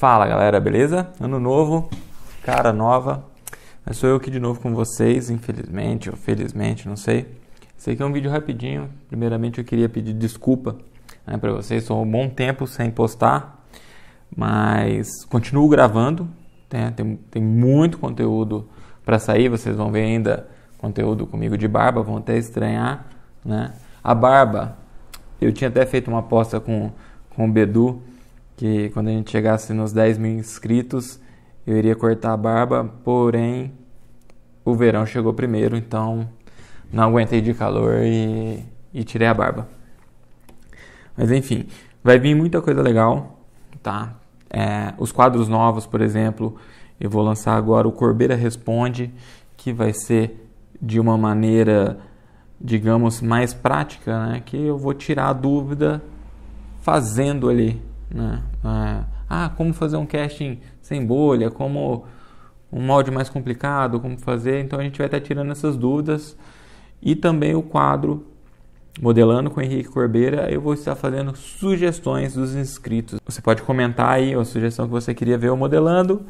Fala galera, beleza? Ano novo, cara nova. Mas sou eu aqui de novo com vocês, infelizmente ou felizmente, não sei. Esse aqui é um vídeo rapidinho. Primeiramente eu queria pedir desculpa né, para vocês, sou um bom tempo sem postar, mas continuo gravando. Né. Tem, tem muito conteúdo para sair, vocês vão ver ainda conteúdo comigo de barba, vão até estranhar. Né? A barba, eu tinha até feito uma aposta com, com o Bedu que quando a gente chegasse nos 10 mil inscritos, eu iria cortar a barba, porém o verão chegou primeiro, então não aguentei de calor e, e tirei a barba. Mas enfim, vai vir muita coisa legal, tá? É, os quadros novos, por exemplo, eu vou lançar agora o Corbeira Responde, que vai ser de uma maneira, digamos, mais prática, né? Que eu vou tirar a dúvida fazendo ali, né? É. Ah, como fazer um casting sem bolha, como um molde mais complicado, como fazer. Então a gente vai estar tirando essas dúvidas. E também o quadro Modelando com Henrique Corbeira, eu vou estar fazendo sugestões dos inscritos. Você pode comentar aí a sugestão que você queria ver eu modelando,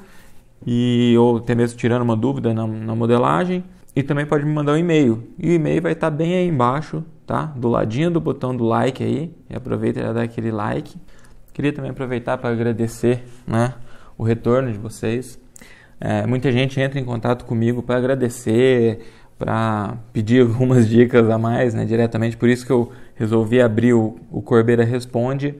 e, ou até mesmo tirando uma dúvida na, na modelagem. E também pode me mandar um e-mail. E o e-mail vai estar bem aí embaixo, tá? Do ladinho do botão do like aí. E aproveita e dá aquele like. Queria também aproveitar para agradecer né, o retorno de vocês. É, muita gente entra em contato comigo para agradecer, para pedir algumas dicas a mais né, diretamente. Por isso que eu resolvi abrir o, o Corbeira Responde,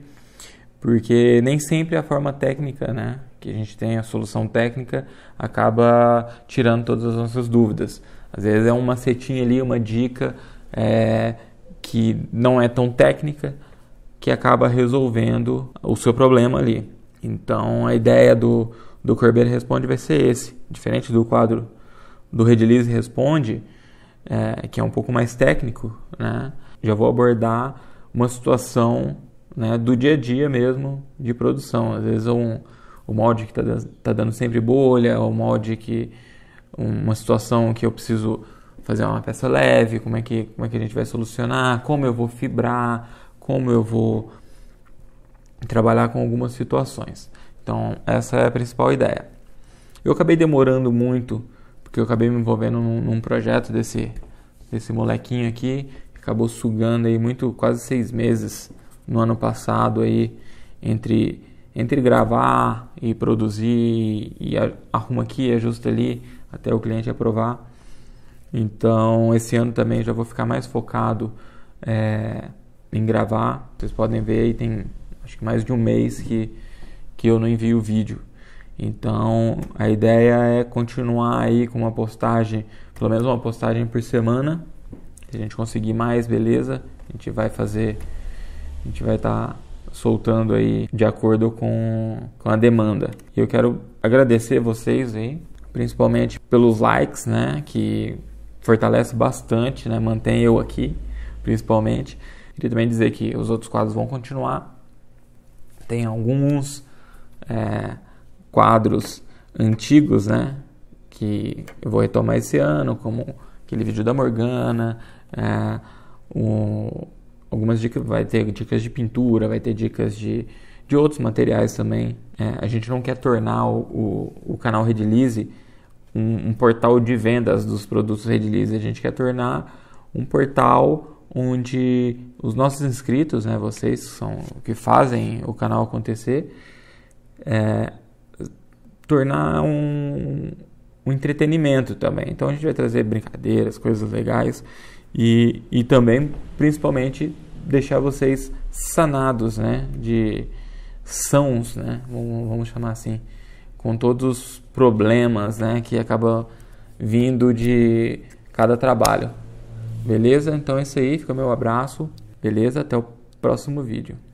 porque nem sempre a forma técnica né, que a gente tem, a solução técnica, acaba tirando todas as nossas dúvidas. Às vezes é uma setinha ali, uma dica é, que não é tão técnica que acaba resolvendo o seu problema ali. Então a ideia do, do Corbeiro Responde vai ser esse. Diferente do quadro do Redilize Responde, é, que é um pouco mais técnico, né? já vou abordar uma situação né, do dia a dia mesmo de produção. Às vezes um, o molde que está tá dando sempre bolha, o molde que uma situação que eu preciso fazer uma peça leve, como é que, como é que a gente vai solucionar, como eu vou fibrar, como eu vou trabalhar com algumas situações. Então, essa é a principal ideia. Eu acabei demorando muito, porque eu acabei me envolvendo num, num projeto desse, desse molequinho aqui, que acabou sugando aí muito, quase seis meses no ano passado aí, entre, entre gravar e produzir, e arruma aqui, ajusta ali, até o cliente aprovar. Então, esse ano também já vou ficar mais focado é, em gravar. Vocês podem ver aí tem acho que mais de um mês que, que eu não envio vídeo. Então a ideia é continuar aí com uma postagem, pelo menos uma postagem por semana. Se a gente conseguir mais, beleza. A gente vai fazer, a gente vai estar tá soltando aí de acordo com, com a demanda. E eu quero agradecer vocês aí, principalmente pelos likes, né? Que fortalece bastante, né? Mantém eu aqui, principalmente. Queria também dizer que os outros quadros vão continuar. Tem alguns é, quadros antigos, né? Que eu vou retomar esse ano, como aquele vídeo da Morgana, é, o, algumas dicas, vai ter dicas de pintura, vai ter dicas de, de outros materiais também. É, a gente não quer tornar o, o, o canal Redilize um, um, portal de vendas dos produtos Redilize, a gente quer tornar um portal onde os nossos inscritos, né, vocês que, são, que fazem o canal acontecer, é, tornar um, um entretenimento também. Então a gente vai trazer brincadeiras, coisas legais e, e também, principalmente, deixar vocês sanados, né, de sãos, né, vamos, vamos chamar assim, com todos os problemas, né, que acaba vindo de cada trabalho. Beleza? Então é isso aí, fica o meu abraço. Beleza? Até o próximo vídeo.